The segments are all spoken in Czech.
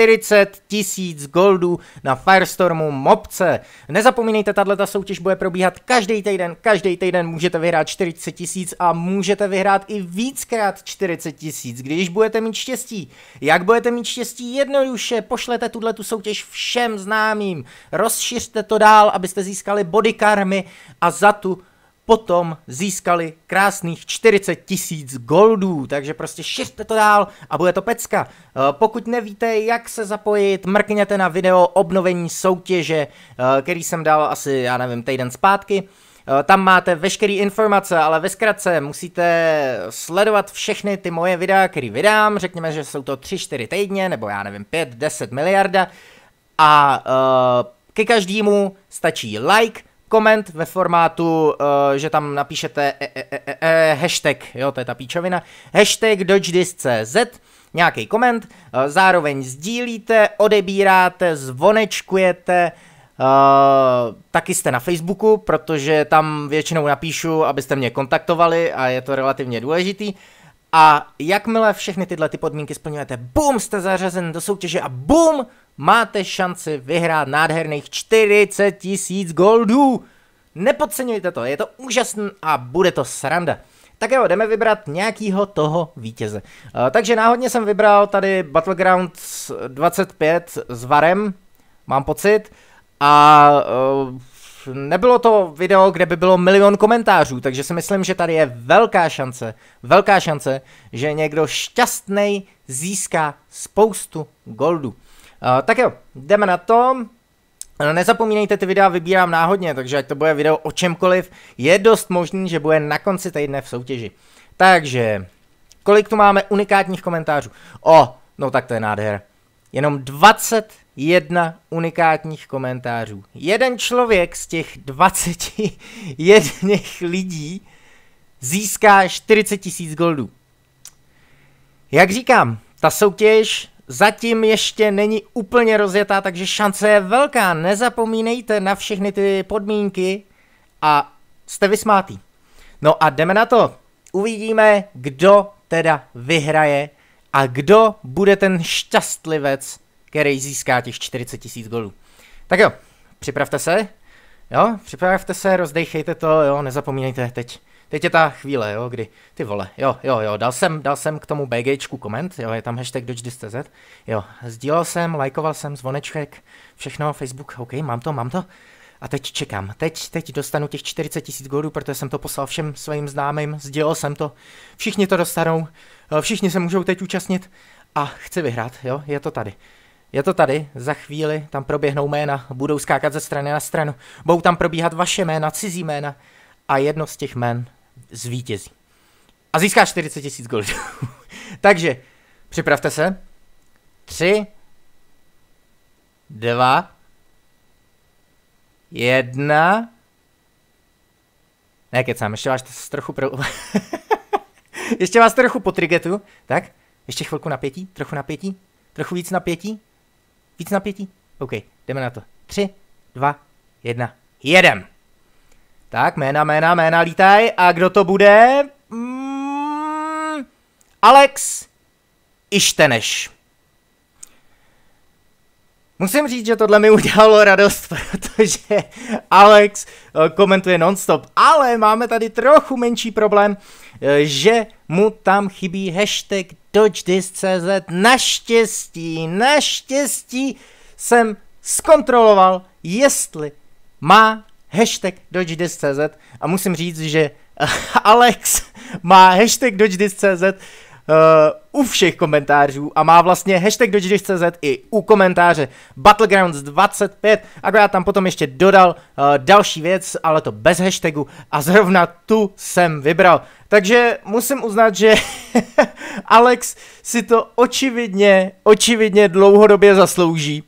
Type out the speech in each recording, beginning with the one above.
40 tisíc goldů na Firestormu mobce. Nezapomínejte, tato soutěž bude probíhat každý týden, každý týden můžete vyhrát 40 tisíc a můžete vyhrát i víckrát 40 tisíc, když budete mít štěstí. Jak budete mít štěstí? Jednoduše pošlete tuhle tu soutěž všem známým, rozšiřte to dál, abyste získali body karmy a za tu potom získali krásných 40 tisíc goldů, takže prostě šiřte to dál a bude to pecka. Eh, pokud nevíte, jak se zapojit, mrkněte na video obnovení soutěže, eh, který jsem dal asi, já nevím, týden zpátky. Eh, tam máte veškeré informace, ale ve zkratce musíte sledovat všechny ty moje videa, které vydám, řekněme, že jsou to 3-4 týdně, nebo já nevím, 5-10 miliarda. A uh, ke každému stačí like, koment ve formátu, uh, že tam napíšete e, e, e, e, hashtag, jo, to je ta píčovina, hashtag DodgeDisc.cz, nějaký koment, uh, zároveň sdílíte, odebíráte, zvonečkujete, Uh, taky jste na Facebooku, protože tam většinou napíšu, abyste mě kontaktovali a je to relativně důležitý. A jakmile všechny tyhle ty podmínky splňujete, bum, jste zařazen do soutěže a bum, máte šanci vyhrát nádherných 40 tisíc goldů. Nepodceňujte to, je to úžasný a bude to sranda. Tak jo, jdeme vybrat nějakýho toho vítěze. Uh, takže náhodně jsem vybral tady battleground 25 s Varem, mám pocit. A uh, nebylo to video, kde by bylo milion komentářů, takže si myslím, že tady je velká šance, velká šance, že někdo šťastný získá spoustu goldů. Eh, tak jo, jdeme na to. No nezapomínejte, ty videa vybírám náhodně, takže ať to bude video o čemkoliv, je dost možný, že bude na konci týdne v soutěži. Takže, kolik tu máme unikátních komentářů? O, no tak to je nádher. Jenom 21 unikátních komentářů. Jeden člověk z těch 21 lidí získá 40 tisíc goldů. Jak říkám, ta soutěž zatím ještě není úplně rozjetá, takže šance je velká. Nezapomínejte na všechny ty podmínky a jste vysmátý. No a jdeme na to. Uvidíme, kdo teda vyhraje a kdo bude ten šťastlivec, který získá těch 40 tisíc golů. Tak jo, připravte se, Jo, připravte se, rozdejchejte to, jo, nezapomínejte, teď, teď je ta chvíle, jo, kdy, ty vole, jo, jo, jo, dal jsem, dal jsem k tomu BGčku koment, jo, je tam hashtag dodge.cz, jo, sdílel jsem, lajkoval jsem, zvoneček, všechno, Facebook, ok, mám to, mám to, a teď čekám. Teď, teď dostanu těch 40 tisíc goldů, protože jsem to poslal všem svým známým, sdělil jsem to. Všichni to dostanou, eh, všichni se můžou teď účastnit a chci vyhrát, jo, je to tady. Je to tady, za chvíli tam proběhnou jména, budou skákat ze strany na stranu, budou tam probíhat vaše jména, cizí jména a jedno z těch jmén zvítězí. A získá 40 tisíc goldů. Takže připravte se. Tři, dva, jedna. Ne, kecám, ještě vás trochu pro... ještě vás trochu potrigetu, tak? Ještě chvilku napětí, trochu napětí, trochu víc napětí, Víc napětí? OK, jdeme na to. Tři, dva, jedna, jedem! Tak, jména, jména, jména lítaj. A kdo to bude? Mm, Alex Išteneš. Musím říct, že tohle mi udělalo radost, protože Alex eh, komentuje nonstop, ale máme tady trochu menší problém, eh, že mu tam chybí hashtag Točdis.cz naštěstí, naštěstí jsem zkontroloval, jestli má hashtag Dodgedis.cz a musím říct, že Alex má hashtag Dodgedis.cz uh, u všech komentářů a má vlastně hashtag dojdeš.cz i u komentáře Battlegrounds 25, akorát tam potom ještě dodal uh, další věc, ale to bez hashtagu a zrovna tu jsem vybral. Takže musím uznat, že Alex si to očividně, očividně dlouhodobě zaslouží.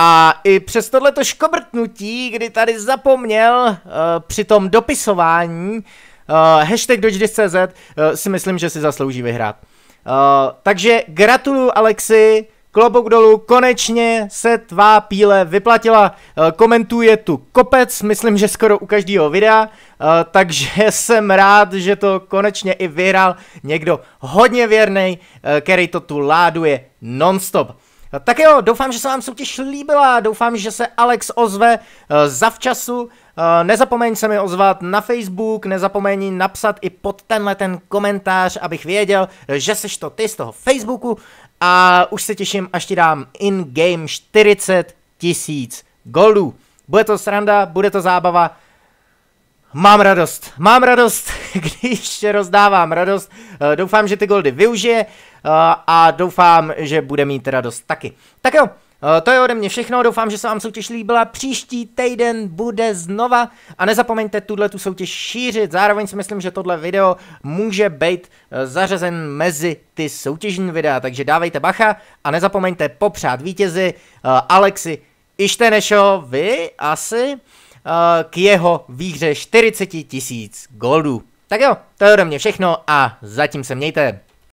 A i přes tohleto škobrtnutí, kdy tady zapomněl uh, při tom dopisování, Uh, hashtag DodgeDisc.cz uh, eh, si myslím, že si zaslouží vyhrát. Uh, takže gratuluju Alexi, klobouk dolů, konečně se tvá píle vyplatila, uh, komentuje tu kopec, myslím, že skoro u každého videa, uh, takže jsem rád, že to konečně i vyhrál někdo hodně věrný, uh, který to tu láduje nonstop. Tak jo, doufám, že se vám soutěž líbila, doufám, že se Alex ozve zavčasu, Eh, nezapomeň se mi ozvat na Facebook, nezapomeň napsat i pod tenhle ten komentář, abych věděl, že seš to ty z toho Facebooku a už se těším, až ti dám in-game 40 tisíc golů. Bude to sranda, bude to zábava, Mám radost, mám radost, když rozdávám radost. Eh, doufám, že ty goldy využije eh, a doufám, že bude mít radost taky. Tak jo, Eh, to je ode mě všechno, doufám, že se vám soutěž líbila, příští týden bude znova a nezapomeňte tuhle tu soutěž šířit, zároveň si myslím, že tohle video může být eh, zařazen mezi ty soutěžní videa, takže dávejte bacha a nezapomeňte popřát vítězi eh, Alexi Ištenešovi asi k jeho výhře 40 tisíc goldů. Tak jo, to je ode mě všechno a zatím se mějte.